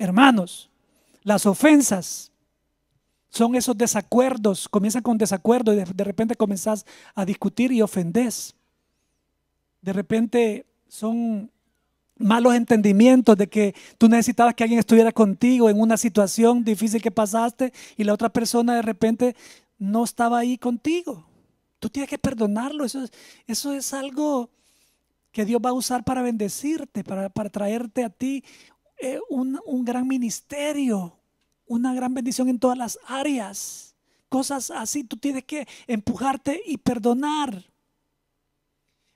Hermanos, las ofensas son esos desacuerdos. Comienzan con desacuerdo y de, repente comenzás a discutir y ofendés. De repente son malos entendimientos de que tú necesitabas que alguien estuviera contigo en una situación difícil que pasaste y la otra persona de repente no estaba ahí contigo. Tú tienes que perdonarlo. Eso, es, algo que Dios va a usar para bendecirte, para traerte a ti eh, un, un gran ministerio, una gran bendición en todas las áreas. Cosas así, tú tienes que empujarte y perdonar.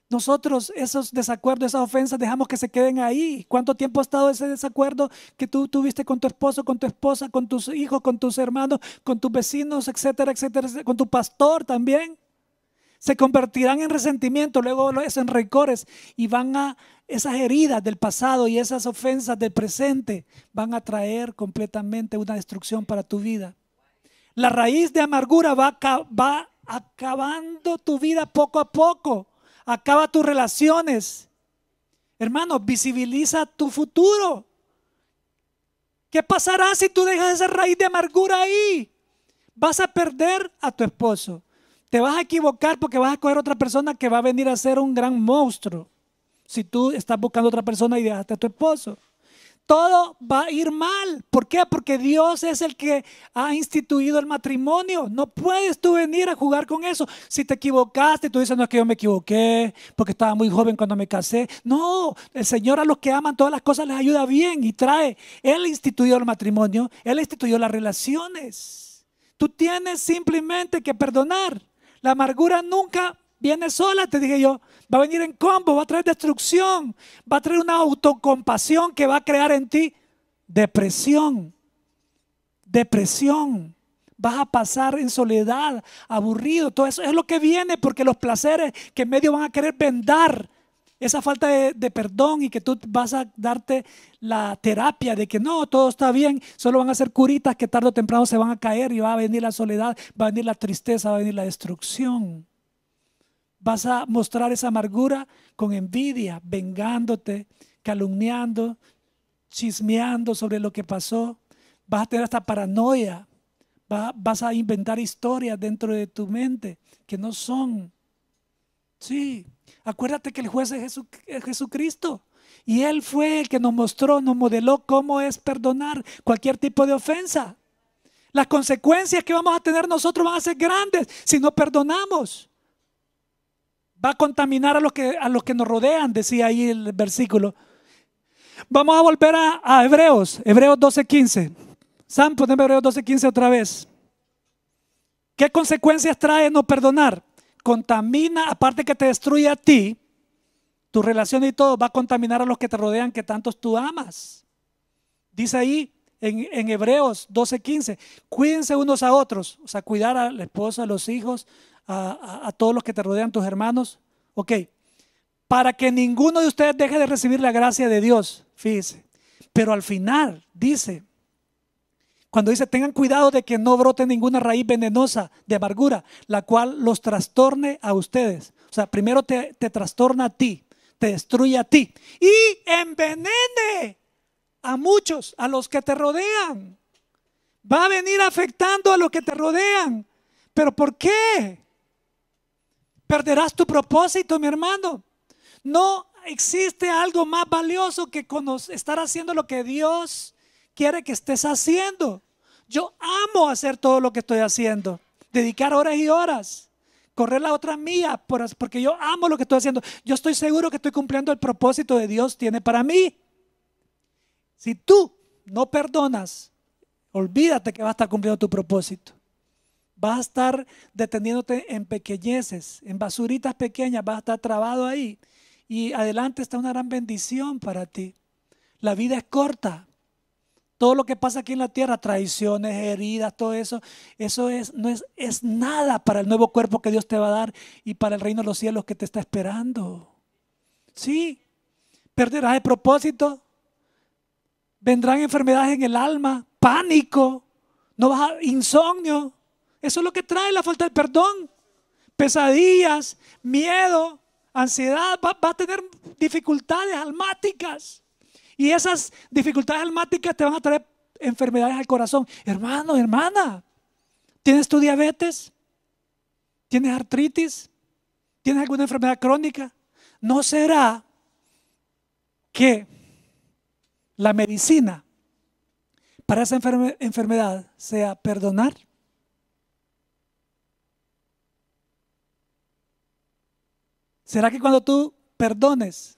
Nosotros esos desacuerdos, esas ofensas, dejamos que se queden ahí. ¿Cuánto tiempo ha estado ese desacuerdo que tú tuviste con tu esposo, con tu esposa, con tus hijos, con tus hermanos, con tus vecinos, etcétera, etcétera, con tu pastor también? se convertirán en resentimiento, luego es en rencores y van a esas heridas del pasado y esas ofensas del presente van a traer completamente una destrucción para tu vida. La raíz de amargura va, va acabando tu vida poco a poco, acaba tus relaciones. Hermano, visibiliza tu futuro. ¿Qué pasará si tú dejas esa raíz de amargura ahí? Vas a perder a tu esposo, te vas a equivocar porque vas a coger otra persona que va a venir a ser un gran monstruo. Si tú estás buscando otra persona y dejaste a tu esposo. Todo va a ir mal. ¿Por qué? Porque Dios es el que ha instituido el matrimonio. No puedes tú venir a jugar con eso. Si te equivocaste, tú dices, no es que yo me equivoqué, porque estaba muy joven cuando me casé. No, el Señor a los que aman todas las cosas les ayuda bien y trae. Él instituyó el matrimonio, Él instituyó las relaciones. Tú tienes simplemente que perdonar. La amargura nunca viene sola, te dije yo. Va a venir en combo, va a traer destrucción, va a traer una autocompasión que va a crear en ti depresión. Depresión. Vas a pasar en soledad, aburrido. Todo eso es lo que viene porque los placeres que en medio van a querer vendar esa falta de, perdón y que tú vas a darte la terapia de que no, todo está bien, solo van a ser curitas que tarde o temprano se van a caer y va a venir la soledad, va a venir la tristeza, va a venir la destrucción. Vas a mostrar esa amargura con envidia, vengándote, calumniando, chismeando sobre lo que pasó. Vas a tener hasta paranoia. vas a inventar historias dentro de tu mente que no son. Sí, acuérdate que el juez es Jesucristo. Y Él fue el que nos mostró, nos modeló cómo es perdonar cualquier tipo de ofensa. Las consecuencias que vamos a tener nosotros van a ser grandes si no perdonamos. Va a contaminar a los que, a los que nos rodean, decía ahí el versículo. Vamos a volver a, Hebreos, Hebreos 12:15. Sam, poneme Hebreos 12:15 otra vez. ¿Qué consecuencias trae no perdonar? contamina, aparte que te destruye a ti, tu relación y todo, va a contaminar a los que te rodean, que tantos tú amas. Dice ahí en, en Hebreos 12:15, cuídense unos a otros, o sea, cuidar a la esposa, a los hijos, a, todos los que te rodean, tus hermanos. Ok, para que ninguno de ustedes deje de recibir la gracia de Dios, fíjese. Pero al final dice, cuando dice, tengan cuidado de que no brote ninguna raíz venenosa de amargura, la cual los trastorne a ustedes. O sea, primero te, trastorna a ti, te destruye a ti y envenene a muchos, a los que te rodean. Va a venir afectando a los que te rodean. ¿Pero por qué? Perderás tu propósito, mi hermano. No existe algo más valioso que estar haciendo lo que Dios quiere que estés haciendo. Yo amo hacer todo lo que estoy haciendo, dedicar horas y horas, correr la otra mía, porque yo amo lo que estoy haciendo. Yo estoy seguro que estoy cumpliendo el propósito de Dios tiene para mí. Si tú no perdonas, olvídate que vas a estar cumpliendo tu propósito. Vas a estar deteniéndote en pequeñeces, en basuritas pequeñas, vas a estar trabado ahí. Y adelante está una gran bendición para ti. La vida es corta, todo lo que pasa aquí en la tierra, traiciones, heridas, todo eso, eso es, no es, nada para el nuevo cuerpo que Dios te va a dar y para el reino de los cielos que te está esperando. Sí, perderás el propósito, vendrán enfermedades en el alma, pánico, no vas a, insomnio. Eso es lo que trae la falta de perdón. Pesadillas, miedo, ansiedad, va a tener dificultades almáticas. Y esas dificultades almáticas te van a traer enfermedades al corazón. Hermano, hermana, ¿tienes tu diabetes? ¿Tienes artritis? ¿Tienes alguna enfermedad crónica? ¿No será que la medicina para esa enfermedad sea perdonar? ¿Será que cuando tú perdones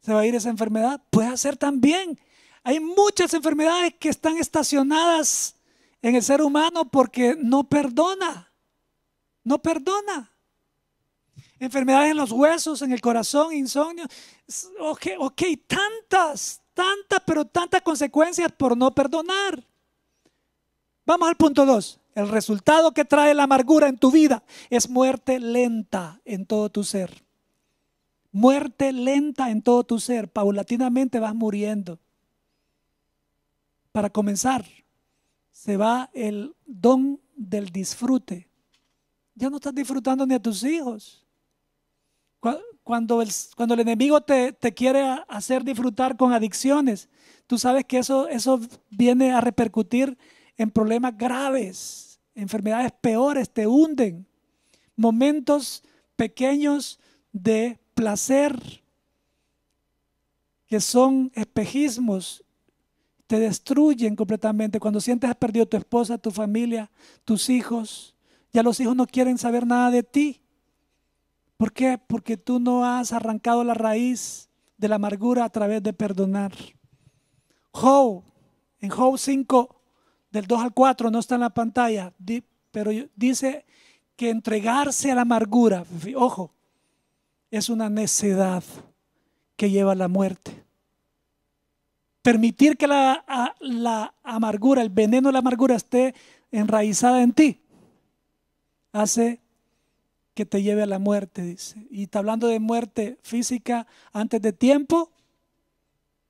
se va a ir esa enfermedad, puede ser también. Hay muchas enfermedades que están estacionadas en el ser humano porque no perdona, no perdona. Enfermedades en los huesos, en el corazón, insomnio. Ok, ok, tantas, tantas, pero tantas consecuencias por no perdonar. Vamos al punto 2. El resultado que trae la amargura en tu vida es muerte lenta en todo tu ser. Muerte lenta en todo tu ser. Paulatinamente vas muriendo. Para comenzar, se va el don del disfrute. Ya no estás disfrutando ni a tus hijos. Cuando el, cuando el enemigo te, te, quiere hacer disfrutar con adicciones, tú sabes que eso, eso viene a repercutir en problemas graves, enfermedades peores, te hunden. Momentos pequeños de placer, que son espejismos, te destruyen completamente. Cuando sientes has perdido tu esposa, tu familia, tus hijos, ya los hijos no quieren saber nada de ti. ¿Por qué? Porque tú no has arrancado la raíz de la amargura a través de perdonar. Job, en Job 5, del 2 al 4, no está en la pantalla, pero dice que entregarse a la amargura, ojo, es una necedad que lleva a la muerte. Permitir que la, amargura, el veneno de la amargura esté enraizada en ti, hace que te lleve a la muerte, dice. Y está hablando de muerte física antes de tiempo,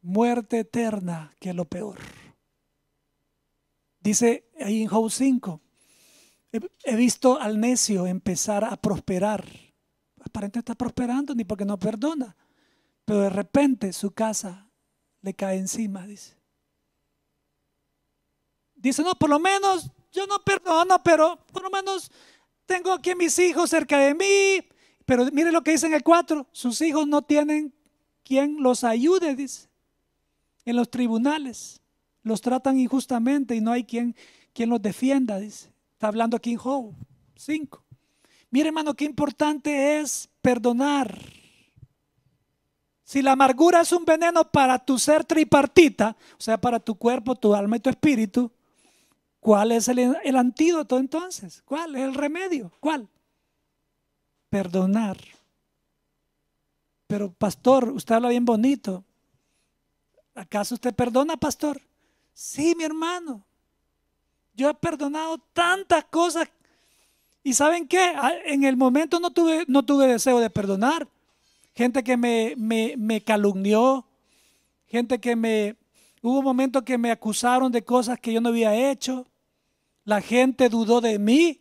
muerte eterna, que es lo peor. Dice ahí en Job 5, he visto al necio empezar a prosperar parente está prosperando ni porque no perdona. Pero de repente su casa le cae encima, dice. Dice, no, por lo menos yo no perdono, pero por lo menos tengo aquí a mis hijos cerca de mí. Pero mire lo que dice en el 4, sus hijos no tienen quien los ayude, dice. En los tribunales los tratan injustamente y no hay quien, quien los defienda, dice. Está hablando aquí en Job 5. Mire hermano, qué importante es perdonar. Si la amargura es un veneno para tu ser tripartita, o sea, para tu cuerpo, tu alma y tu espíritu, ¿cuál es el, el antídoto entonces? ¿Cuál es el remedio? ¿Cuál? Perdonar. Pero pastor, usted habla bien bonito. ¿Acaso usted perdona, pastor? Sí, mi hermano. Yo he perdonado tantas cosas y saben qué, ah, en el momento no tuve, no tuve deseo de perdonar. Gente que me, me, calumnió, gente que me... Hubo momentos que me acusaron de cosas que yo no había hecho. La gente dudó de mí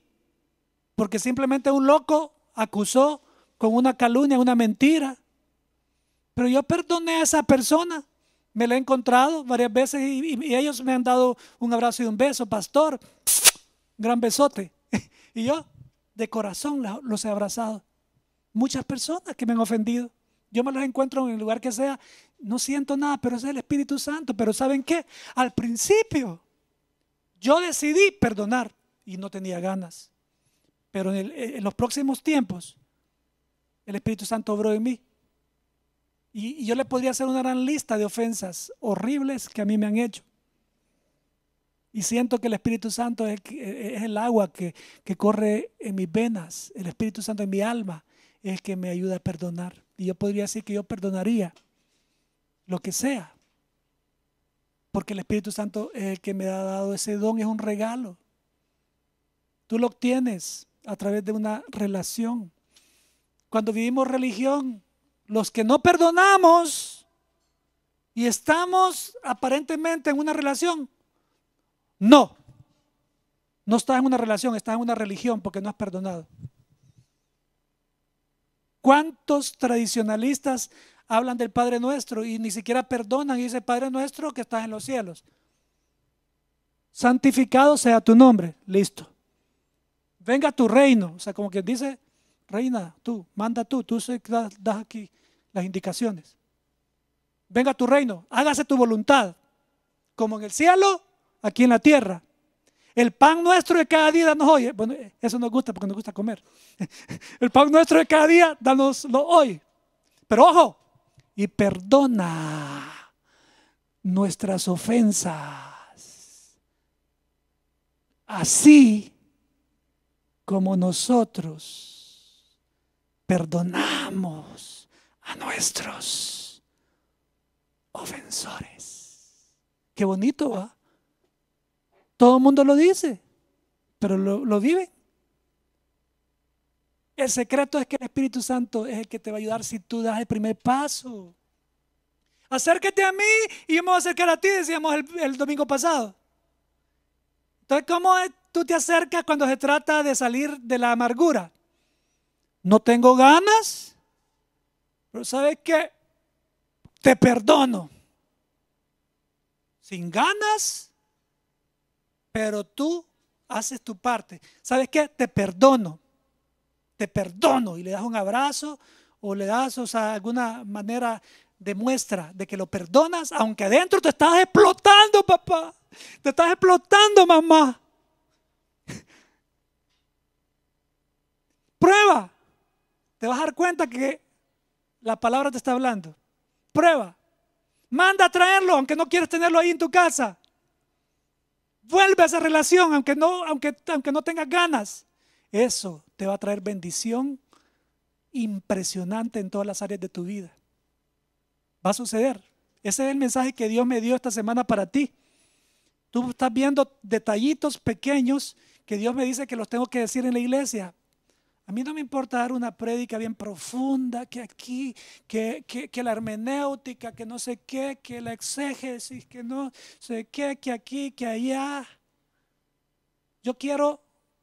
porque simplemente un loco acusó con una calumnia, una mentira. Pero yo perdoné a esa persona. Me la he encontrado varias veces y ellos me han dado un abrazo y un beso, pastor. Gran besote. Y yo de corazón los he abrazado. Muchas personas que me han ofendido. Yo me las encuentro en el lugar que sea. No siento nada, pero es el Espíritu Santo. Pero ¿saben qué? Al principio yo decidí perdonar y no tenía ganas. Pero en, eh, los próximos tiempos el Espíritu Santo obró en mí. y yo le podría hacer una gran lista de ofensas horribles que a mí me han hecho. Y siento que el Espíritu Santo e-, es, el agua que, que, corre en mis venas, el Espíritu Santo en mi alma es el que me ayuda a perdonar. Y yo podría decir que yo perdonaría lo que sea, porque el Espíritu Santo es el que me ha dado ese don, es un regalo. Tú lo obtienes a través de una relación. Cuando vivimos religión, los que no perdonamos y estamos aparentemente en una relación, no. No estás en una relación, estás en una religión porque no has perdonado. ¿Cuántos tradicionalistas hablan del Padre Nuestro y ni siquiera perdonan y dice Padre Nuestro que estás en los cielos? Santificado sea tu nombre. Listo. Venga tu reino. O sea, como que dice, reina, tú, manda tú, tú das aquí las indicaciones. Venga tu reino, hágase tu voluntad, como en el cielo, aquí en la tierra. El pan nuestro de cada día danos hoy. Bueno, eso nos gusta porque nos gusta comer. El pan nuestro de cada día danoslo hoy. Pero ojo, y perdona nuestras ofensas. Así como nosotros perdonamos a nuestros ofensores. Qué bonito, ¿va? Todo el mundo lo dice, pero lo, vive. El secreto es que el Espíritu Santo es el que te va a ayudar si tú das el primer paso. Acércate a mí y yo me voy a acercar a ti, decíamos el, domingo pasado. Entonces, ¿cómo tú te acercas cuando se trata de salir de la amargura? No tengo ganas, pero ¿sabes qué? Te perdono. Sin ganas, pero tú haces tu parte. ¿Sabes qué? Te perdono, te perdono y le das un abrazo o le das o sea, alguna manera de muestra de que lo perdonas, aunque adentro te estás explotando, papá, te estás explotando, mamá. Prueba, te vas a dar cuenta que la palabra te está hablando. Prueba, manda a traerlo, aunque no quieres tenerlo ahí en tu casa. Vuelve a esa relación, aunque no, aunque, aunque no tengas ganas. Eso te va a traer bendición impresionante en todas las áreas de tu vida. Va a suceder. Ese es el mensaje que Dios me dio esta semana para ti. Tú estás viendo detallitos pequeños que Dios me dice que los tengo que decir en la iglesia. A mí no me importa dar una prédica bien profunda, que aquí, que, la hermenéutica, que no sé qué, que la exégesis, que no sé qué, que aquí, que allá. Yo quiero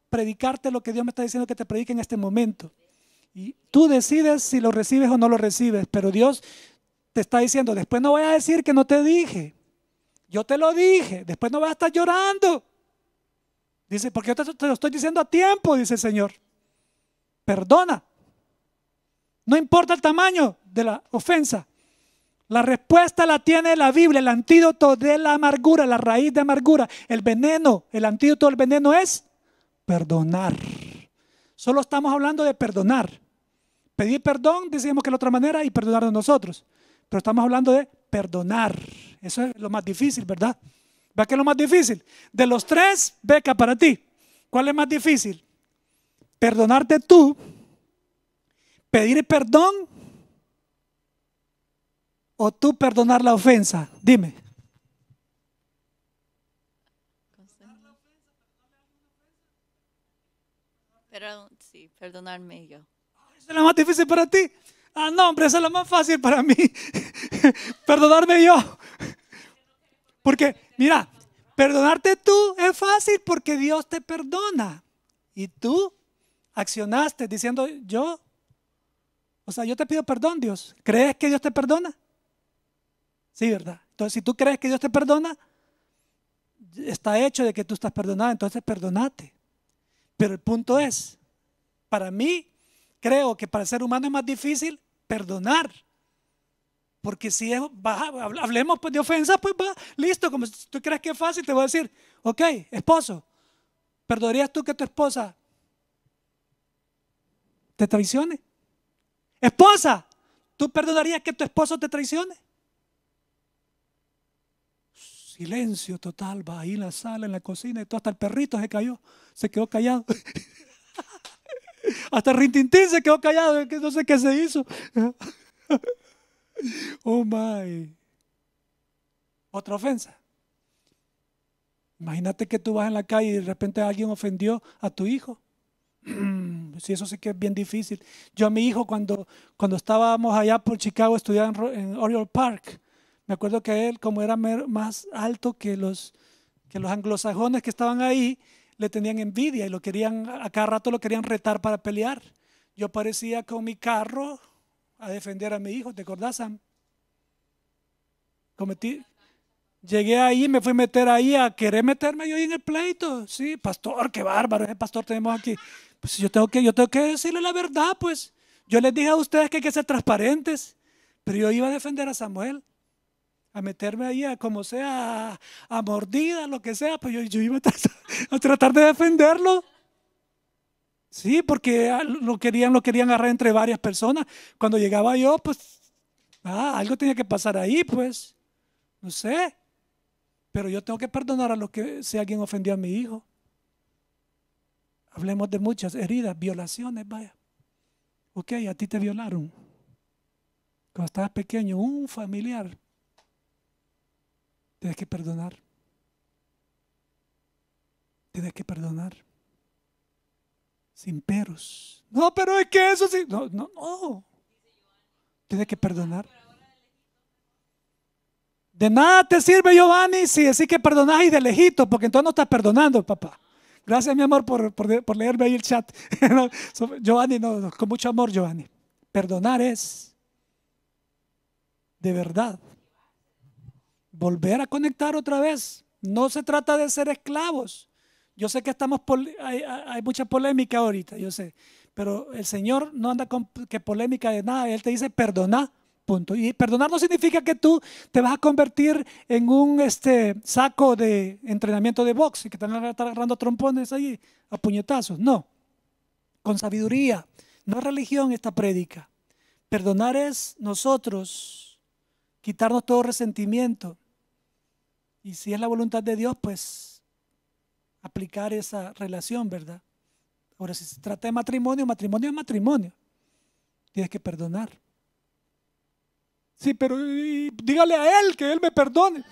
predicarte lo que Dios me está diciendo que te predique en este momento. Y tú decides si lo recibes o no lo recibes, pero Dios te está diciendo, después no voy a decir que no te dije. Yo te lo dije, después no vas a estar llorando. Dice, porque yo te lo estoy diciendo a tiempo, dice el Señor perdona. No importa el tamaño de la ofensa. La respuesta la tiene la Biblia, el antídoto de la amargura, la raíz de amargura, el veneno, el antídoto del veneno es perdonar. Solo estamos hablando de perdonar. Pedir perdón, decimos que de la otra manera, y perdonar a nosotros. Pero estamos hablando de perdonar. Eso es lo más difícil, ¿verdad? ¿Ve que es lo más difícil? De los tres, beca para ti. ¿Cuál es más difícil? Perdonarte tú, pedir perdón o tú perdonar la ofensa. Dime. Pero sí, perdonarme yo. Esa es la más difícil para ti. Ah, no, hombre, esa es la más fácil para mí. Perdonarme yo. Porque, mira, perdonarte tú es fácil porque Dios te perdona. Y tú accionaste diciendo yo, o sea, yo te pido perdón, Dios. ¿Crees que Dios te perdona? Sí, ¿verdad? Entonces, si tú crees que Dios te perdona, está hecho de que tú estás perdonado, entonces perdonate. Pero el punto es, para mí, creo que para el ser humano es más difícil perdonar. Porque si es, hablemos pues, de ofensa, pues va, listo, como si tú crees que es fácil, te voy a decir, ok, esposo, ¿perdonarías tú que tu esposa te traicione. Esposa, ¿tú perdonarías que tu esposo te traicione? Silencio total, va ahí en la sala, en la cocina, y todo, hasta el perrito se cayó, se quedó callado. hasta Rintintín se quedó callado, no sé qué se hizo. oh my. Otra ofensa. Imagínate que tú vas en la calle y de repente alguien ofendió a tu hijo. Sí, eso sí que es bien difícil. Yo a mi hijo cuando, cuando estábamos allá por Chicago estudiando en, Oriole Park, me acuerdo que él como era más alto que los, que los anglosajones que estaban ahí, le tenían envidia y lo querían, a cada rato lo querían retar para pelear. Yo parecía con mi carro a defender a mi hijo, ¿te acordás, Sam? Cometí, Llegué ahí, me fui a meter ahí a querer meterme yo ahí en el pleito. Sí, pastor, qué bárbaro, ese pastor tenemos aquí. Pues yo tengo que, yo tengo que decirle la verdad, pues. Yo les dije a ustedes que hay que ser transparentes, pero yo iba a defender a Samuel, a meterme ahí como sea, a, mordida, lo que sea, pues yo, iba a tratar, de defenderlo. Sí, porque lo querían, lo querían agarrar entre varias personas. Cuando llegaba yo, pues, ah, algo tenía que pasar ahí, pues, no sé. Pero yo tengo que perdonar a los que, si alguien ofendió a mi hijo. Hablemos de muchas heridas, violaciones, vaya. Ok, a ti te violaron. Cuando estabas pequeño, un familiar. Tienes que perdonar. Tienes que perdonar. Sin peros. No, pero es que eso sí. No, no, no. Tienes que perdonar. De nada te sirve, Giovanni, si decís que perdonás y de lejito, porque entonces no estás perdonando, papá. Gracias, mi amor, por, leerme ahí el chat. Giovanni, con mucho amor, Giovanni. Perdonar es de verdad. Volver a conectar otra vez. No se trata de ser esclavos. Yo sé que estamos hay, hay, mucha polémica ahorita, yo sé, pero el Señor no anda con que polémica de nada. Él te dice, perdonar. Punto. Y perdonar no significa que tú te vas a convertir en un este, saco de entrenamiento de box y que te van a estar agarrando trompones ahí a puñetazos. No. Con sabiduría. No es religión esta prédica. Perdonar es nosotros quitarnos todo resentimiento. Y si es la voluntad de Dios, pues aplicar esa relación, ¿verdad? Ahora, si se trata de matrimonio, matrimonio es matrimonio. Tienes que perdonar. Sí, pero dígale a él que él me perdone.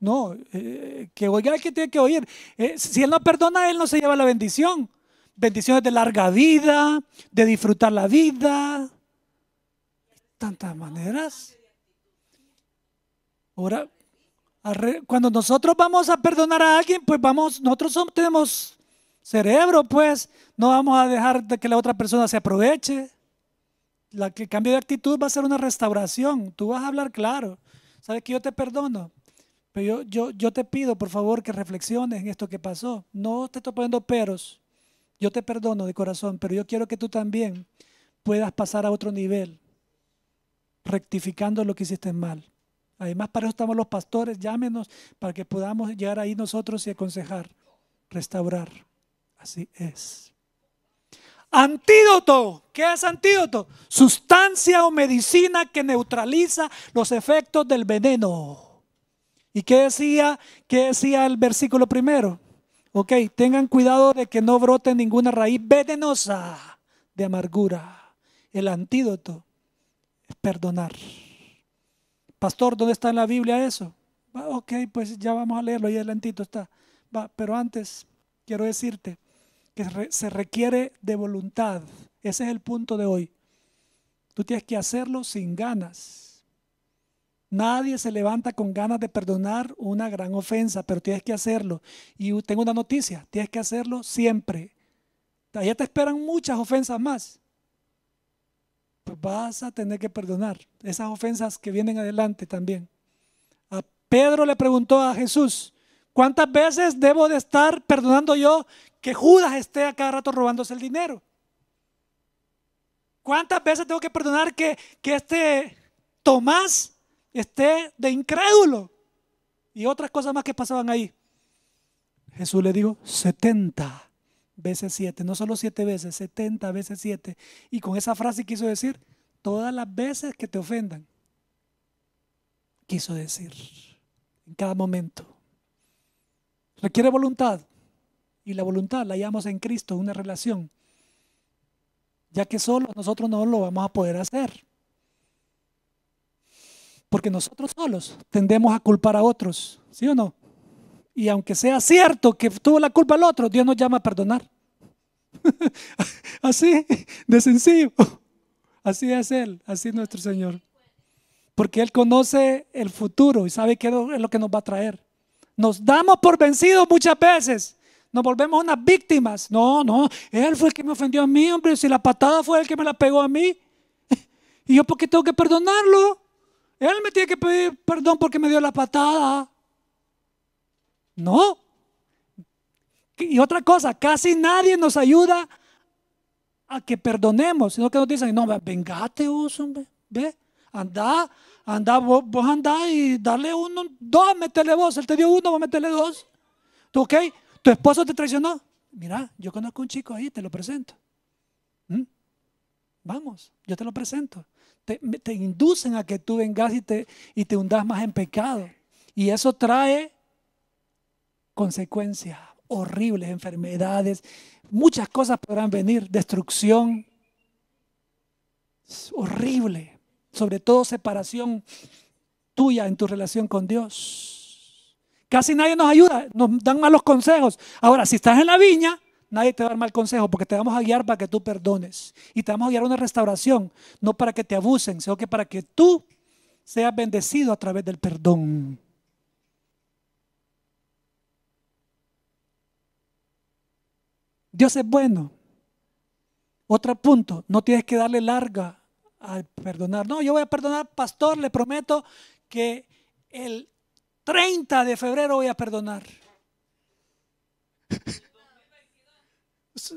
No, eh, que oiga el que tiene que oír. Eh, si él no perdona, él no se lleva la bendición. Bendiciones de larga vida, de disfrutar la vida. Tantas maneras. Ahora, cuando nosotros vamos a perdonar a alguien, pues vamos, nosotros tenemos cerebro, pues no vamos a dejar que la otra persona se aproveche el cambio de actitud va a ser una restauración. Tú vas a hablar claro. Sabes que yo te perdono, pero yo, yo, yo te pido, por favor, que reflexiones en esto que pasó. No te estoy poniendo peros. Yo te perdono de corazón, pero yo quiero que tú también puedas pasar a otro nivel, rectificando lo que hiciste mal. Además, para eso estamos los pastores, llámenos para que podamos llegar ahí nosotros y aconsejar, restaurar. Así es. Antídoto. ¿Qué es antídoto? Sustancia o medicina que neutraliza los efectos del veneno. ¿Y qué decía, qué decía el versículo primero? Ok, tengan cuidado de que no brote ninguna raíz venenosa de amargura. El antídoto es perdonar. Pastor, ¿dónde está en la Biblia eso? Ok, pues ya vamos a leerlo, ahí adelantito está. Va, pero antes, quiero decirte, que se requiere de voluntad. Ese es el punto de hoy. Tú tienes que hacerlo sin ganas. Nadie se levanta con ganas de perdonar una gran ofensa, pero tienes que hacerlo. Y tengo una noticia, tienes que hacerlo siempre. Allá te esperan muchas ofensas más. Pues vas a tener que perdonar esas ofensas que vienen adelante también. A Pedro le preguntó a Jesús, ¿cuántas veces debo de estar perdonando yo que Judas esté a cada rato robándose el dinero. ¿Cuántas veces tengo que perdonar que, que este Tomás esté de incrédulo? Y otras cosas más que pasaban ahí. Jesús le dijo 70 veces 7, no solo 7 veces, 70 veces 7. Y con esa frase quiso decir, todas las veces que te ofendan. Quiso decir, en cada momento. Requiere voluntad y la voluntad la hallamos en Cristo, una relación, ya que solo nosotros no lo vamos a poder hacer. Porque nosotros solos tendemos a culpar a otros, ¿sí o no? Y aunque sea cierto que tuvo la culpa el otro, Dios nos llama a perdonar. así, de sencillo. Así es Él, así nuestro Señor. Porque Él conoce el futuro y sabe qué es lo que nos va a traer. Nos damos por vencidos muchas veces nos volvemos unas víctimas. No, no, él fue el que me ofendió a mí, hombre. Si la patada fue el que me la pegó a mí. ¿Y yo por qué tengo que perdonarlo? Él me tiene que pedir perdón porque me dio la patada. No. Y otra cosa, casi nadie nos ayuda a que perdonemos, sino que nos dicen, no, vengate vos, hombre, ve, anda, anda, vos, vos andá y dale uno, dos, metele vos, él te dio uno, vos meterle dos. ¿Ok? ¿Tu esposo te traicionó? Mira, yo conozco un chico ahí, te lo presento. ¿Mm? Vamos, yo te lo presento. Te, inducen a que tú vengas y te, y te hundas más en pecado. Y eso trae consecuencias horribles, enfermedades, muchas cosas podrán venir, destrucción horrible, sobre todo separación tuya en tu relación con Dios. Casi nadie nos ayuda, nos dan malos consejos. Ahora, si estás en la viña, nadie te va a dar mal consejo porque te vamos a guiar para que tú perdones. Y te vamos a guiar a una restauración, no para que te abusen, sino que para que tú seas bendecido a través del perdón. Dios es bueno. Otro punto, no tienes que darle larga al perdonar. No, yo voy a perdonar, pastor, le prometo que el 30 de febrero voy a perdonar.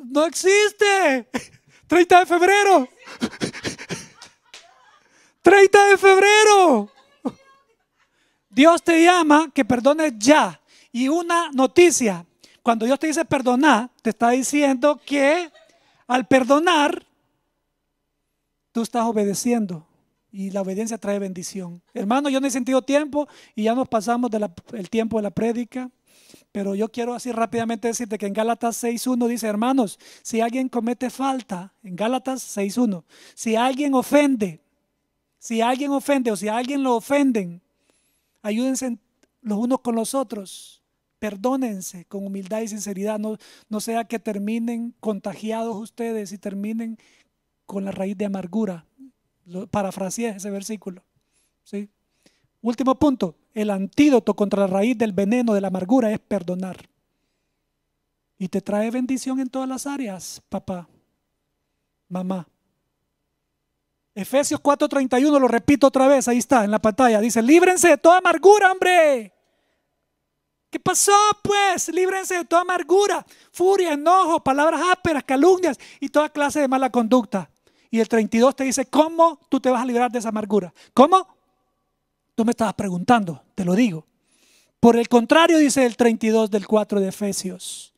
No existe. 30 de febrero. 30 de febrero. Dios te llama que perdones ya. Y una noticia, cuando Dios te dice perdonar, te está diciendo que al perdonar, tú estás obedeciendo y la obediencia trae bendición. hermanos yo no he sentido tiempo y ya nos pasamos del tiempo de la prédica. Pero yo quiero así rápidamente decirte que en Gálatas 6.1 dice, hermanos, si alguien comete falta, en Gálatas 6.1, si alguien ofende, si alguien ofende o si alguien lo ofenden, ayúdense los unos con los otros, perdónense con humildad y sinceridad, no, no sea que terminen contagiados ustedes y terminen con la raíz de amargura Parafraseé ese versículo. ¿sí? Último punto, el antídoto contra la raíz del veneno de la amargura es perdonar. Y te trae bendición en todas las áreas, papá, mamá. Efesios 4:31, lo repito otra vez, ahí está en la pantalla, dice, líbrense de toda amargura, hombre. ¿Qué pasó pues? Líbrense de toda amargura, furia, enojo, palabras ásperas, calumnias y toda clase de mala conducta. Y el 32 te dice, ¿cómo tú te vas a librar de esa amargura? ¿Cómo? Tú me estabas preguntando, te lo digo. Por el contrario, dice el 32 del 4 de Efesios,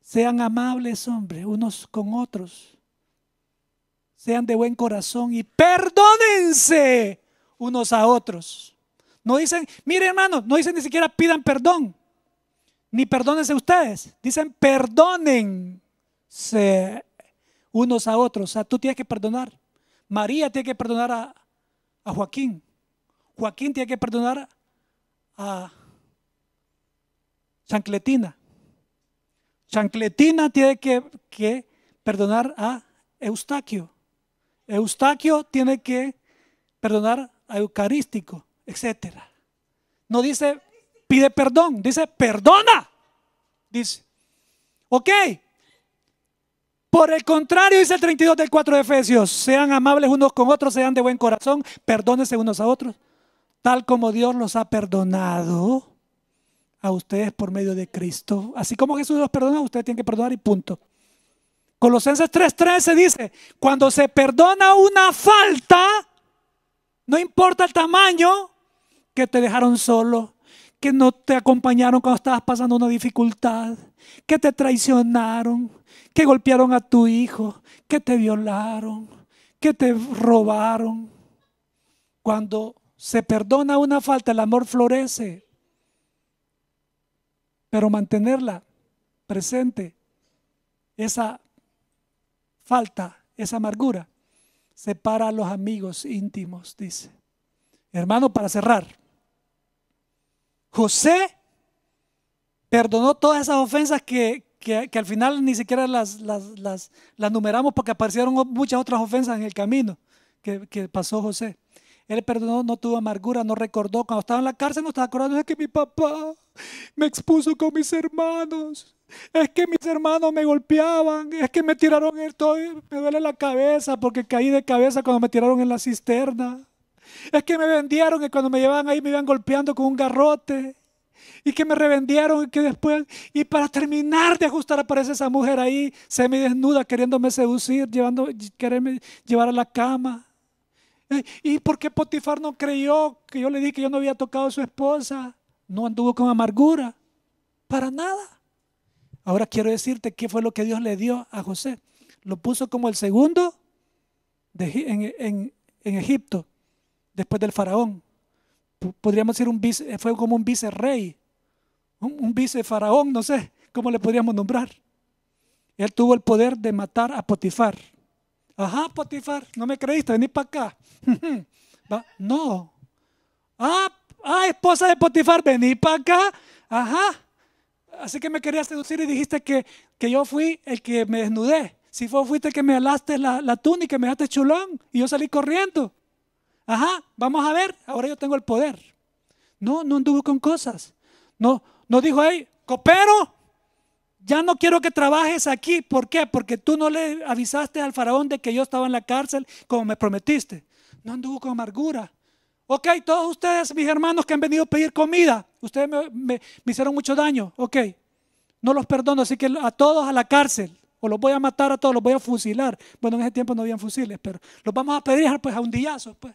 sean amables, hombre, unos con otros. Sean de buen corazón y perdónense unos a otros. No dicen, mire hermano, no dicen ni siquiera pidan perdón, ni perdónense ustedes. Dicen perdónense unos a otros. O sea, tú tienes que perdonar. María tiene que perdonar a, Joaquín. Joaquín tiene que perdonar a Chancletina. Chancletina tiene que, que perdonar a Eustaquio. Eustaquio tiene que perdonar a Eucarístico, etc. No dice pide perdón, dice perdona. Dice, ok, por el contrario, dice el 32 del 4 de Efesios, sean amables unos con otros, sean de buen corazón, perdónense unos a otros, tal como Dios los ha perdonado a ustedes por medio de Cristo. Así como Jesús los perdona, ustedes tienen que perdonar y punto. Colosenses 3:13 dice, cuando se perdona una falta, no importa el tamaño, que te dejaron solo, que no te acompañaron cuando estabas pasando una dificultad, que te traicionaron, que golpearon a tu hijo, que te violaron, que te robaron. Cuando se perdona una falta, el amor florece. Pero mantenerla presente, esa falta, esa amargura, separa a los amigos íntimos, dice. Hermano, para cerrar. José perdonó todas esas ofensas que, al final ni siquiera las, las, numeramos porque aparecieron muchas otras ofensas en el camino que, pasó José. Él perdonó, no tuvo amargura, no recordó. Cuando estaba en la cárcel no estaba acordando, es que mi papá me expuso con mis hermanos. Es que mis hermanos me golpeaban, es que me tiraron esto, me duele la cabeza porque caí de cabeza cuando me tiraron en la cisterna. Es que me vendieron y cuando me llevaban ahí me iban golpeando con un garrote. Y que me revendieron y que después, y para terminar de ajustar aparece esa mujer ahí, desnuda queriéndome seducir, llevando, quererme llevar a la cama. Eh, ¿Y ¿por qué Potifar no creyó que yo le dije que yo no había tocado a su esposa? No anduvo con amargura, para nada. Ahora quiero decirte qué fue lo que Dios le dio a José. Lo puso como el segundo en Egipto después del faraón. Podríamos decir, un vice, eh, fue como un vicerrey, un, un faraón no sé cómo le podríamos nombrar. Él tuvo el poder de matar a Potifar. Ajá, Potifar, no me creíste, vení para acá. No. Ah, ah, esposa de Potifar, vení para acá. Ajá. Así que me querías seducir y dijiste que, que yo fui el que me desnudé. Si fue fuiste el que me alaste la, la túnica, me dejaste chulón y yo salí corriendo. Ajá, vamos a ver, ahora yo tengo el poder. No, no anduvo con cosas. No, no dijo, ahí, copero, ya no quiero que trabajes aquí. ¿Por qué? Porque tú no le avisaste al faraón de que yo estaba en la cárcel como me prometiste. No anduvo con amargura. Ok, todos ustedes, mis hermanos que han venido a pedir comida, ustedes me, hicieron mucho daño. Ok, no los perdono, así que a todos a la cárcel. O los voy a matar a todos, los voy a fusilar. Bueno, en ese tiempo no habían fusiles, pero los vamos a pedir pues, a un dillazo. Pues.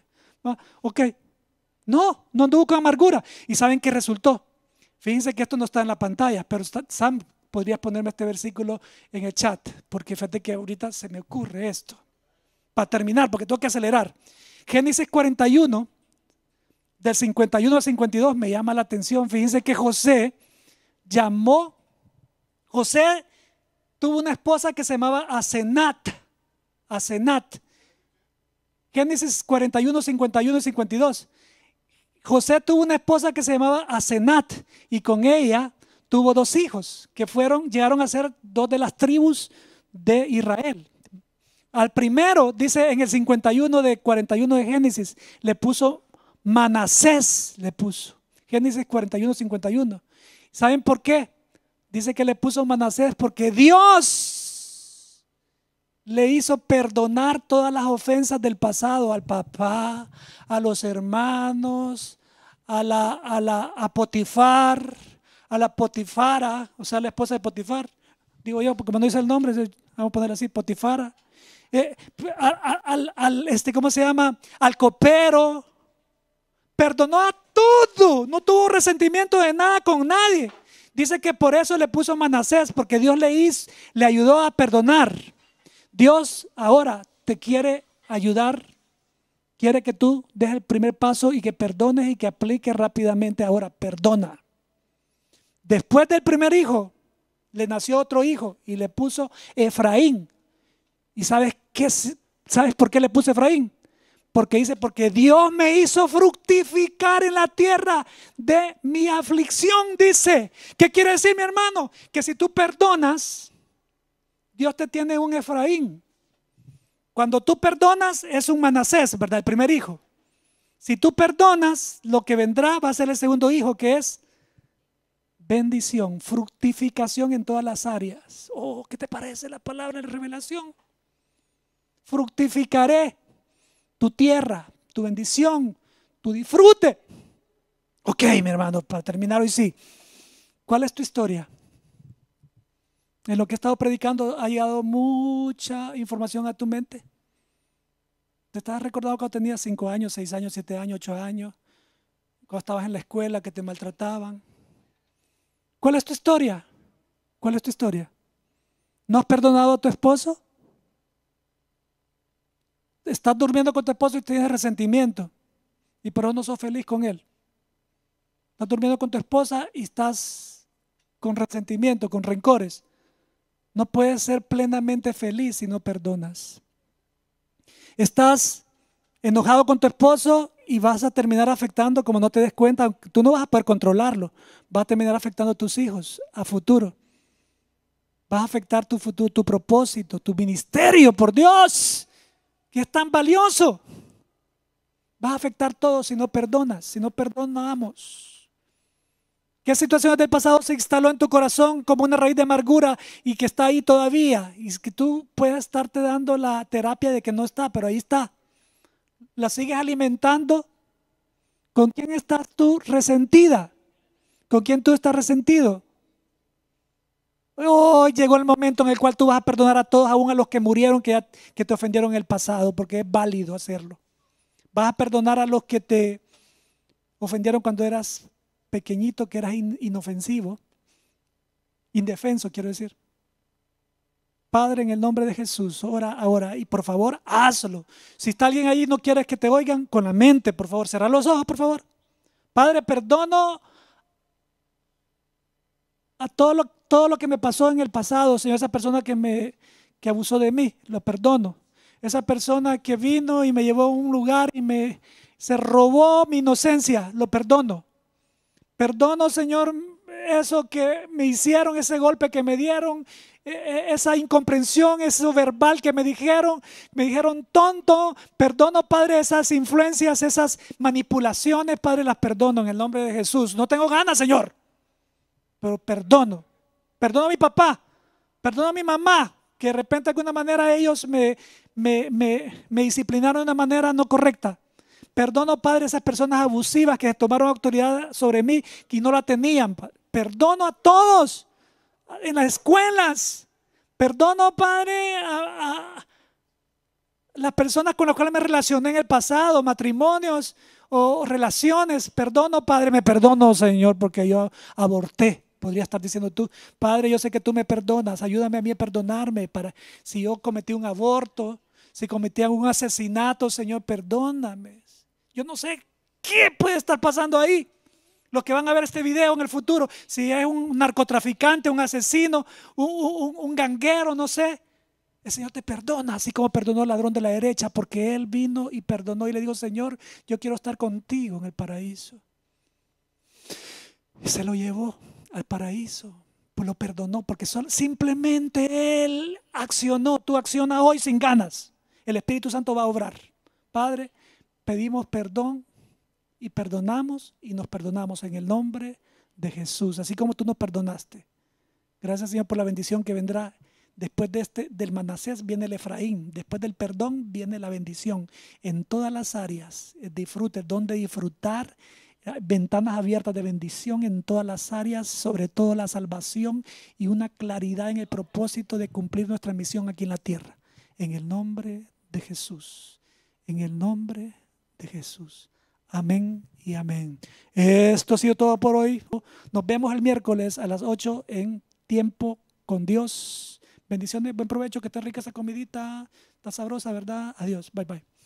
Ok, no, no anduvo con amargura. ¿Y saben qué resultó? Fíjense que esto no está en la pantalla, pero Sam, podrías ponerme este versículo en el chat, porque fíjate que ahorita se me ocurre esto. Para terminar, porque tengo que acelerar. Génesis 41, del 51 al 52, me llama la atención. Fíjense que José llamó, José tuvo una esposa que se llamaba Asenat. Asenat. Génesis 41, 51 y 52. José tuvo una esposa que se llamaba Asenat y con ella tuvo dos hijos que fueron, llegaron a ser dos de las tribus de Israel. Al primero, dice en el 51 de 41 de Génesis, le puso Manasés, le puso. Génesis 41, 51. ¿Saben por qué? Dice que le puso Manasés porque Dios le hizo perdonar todas las ofensas del pasado al papá, a los hermanos, a la, a la a Potifar, a la Potifara, o sea, la esposa de Potifar. Digo yo, porque no dice el nombre, vamos a poner así, Potifara. Eh, al, este, ¿cómo se llama? Al copero. Perdonó a todo, no tuvo resentimiento de nada con nadie. Dice que por eso le puso Manasés, porque Dios le, hizo, le ayudó a perdonar. Dios ahora te quiere ayudar, quiere que tú des el primer paso y que perdones y que apliques rápidamente ahora. Perdona. Después del primer hijo, le nació otro hijo y le puso Efraín. ¿Y sabes qué? ¿Sabes por qué le puse Efraín? Porque dice, porque Dios me hizo fructificar en la tierra de mi aflicción, dice. ¿Qué quiere decir mi hermano? Que si tú perdonas, Dios te tiene un Efraín. Cuando tú perdonas, es un Manasés, ¿verdad? El primer hijo. Si tú perdonas, lo que vendrá va a ser el segundo hijo, que es bendición, fructificación en todas las áreas. Oh, ¿qué te parece la palabra de revelación? Fructificaré tu tierra, tu bendición, tu disfrute. Ok, mi hermano, para terminar hoy sí. ¿Cuál es tu historia? En lo que he estado predicando ha llegado mucha información a tu mente. ¿Te estás recordando cuando tenías 5 años, 6 años, 7 años, 8 años? Cuando estabas en la escuela, que te maltrataban. ¿Cuál es tu historia? ¿Cuál es tu historia? ¿No has perdonado a tu esposo? Estás durmiendo con tu esposo y tienes resentimiento. Y por eso no sos feliz con él. Estás durmiendo con tu esposa y estás con resentimiento, con rencores. No puedes ser plenamente feliz si no perdonas. Estás enojado con tu esposo y vas a terminar afectando, como no te des cuenta, tú no vas a poder controlarlo, Va a terminar afectando a tus hijos a futuro. Vas a afectar tu futuro, tu propósito, tu ministerio, por Dios, que es tan valioso. Vas a afectar todo si no perdonas, si no perdonamos. ¿Qué situaciones del pasado se instaló en tu corazón como una raíz de amargura y que está ahí todavía? Y es que tú puedes estarte dando la terapia de que no está, pero ahí está. La sigues alimentando. ¿Con quién estás tú resentida? ¿Con quién tú estás resentido? Hoy oh, llegó el momento en el cual tú vas a perdonar a todos, aún a los que murieron, que, que te ofendieron en el pasado, porque es válido hacerlo. Vas a perdonar a los que te ofendieron cuando eras pequeñito que eras inofensivo, indefenso quiero decir. Padre, en el nombre de Jesús, ora ahora y por favor hazlo. Si está alguien ahí y no quieres que te oigan, con la mente, por favor, cerrar los ojos, por favor. Padre, perdono a todo lo, todo lo que me pasó en el pasado, Señor, esa persona que me que abusó de mí, lo perdono. Esa persona que vino y me llevó a un lugar y me se robó mi inocencia, lo perdono. Perdono, Señor, eso que me hicieron, ese golpe que me dieron, e, e, esa incomprensión, eso verbal que me dijeron, me dijeron tonto, perdono Padre esas influencias, esas manipulaciones, Padre, las perdono en el nombre de Jesús. No tengo ganas, Señor, pero perdono. Perdono a mi papá, perdono a mi mamá, que de repente de alguna manera ellos me, me, me, disciplinaron de una manera no correcta perdono Padre, esas personas abusivas que tomaron autoridad sobre mí y no la tenían. Perdono a todos en las escuelas. Perdono, Padre, a, las personas con las cuales me relacioné en el pasado, matrimonios o relaciones. Perdono, Padre, me perdono, Señor, porque yo aborté. Podría estar diciendo tú, Padre, yo sé que tú me perdonas, ayúdame a mí a perdonarme. Para, si yo cometí un aborto, si cometí algún asesinato, Señor, perdóname. Yo no sé qué puede estar pasando ahí. Los que van a ver este video en el futuro, si es un narcotraficante, un asesino, un, ganguero, no sé. El Señor te perdona, así como perdonó al ladrón de la derecha, porque Él vino y perdonó y le dijo, Señor, yo quiero estar contigo en el paraíso. se lo llevó al paraíso, pues lo perdonó, porque simplemente Él accionó, tú accionas hoy sin ganas. El Espíritu Santo va a obrar. Padre, pedimos perdón y perdonamos y nos perdonamos en el nombre de Jesús, así como tú nos perdonaste. Gracias Señor por la bendición que vendrá. Después de este, del Manasés viene el Efraín, después del perdón viene la bendición en todas las áreas. Eh, disfrute, donde disfrutar eh, ventanas abiertas de bendición en todas las áreas, sobre todo la salvación y una claridad en el propósito de cumplir nuestra misión aquí en la tierra. En el nombre de Jesús. En el nombre de de Jesús. Amén y amén. Esto ha sido todo por hoy. Nos vemos el miércoles a las 8 en Tiempo con Dios. Bendiciones, buen provecho, que esté rica esa comidita. Está sabrosa, ¿verdad? Adiós, bye bye.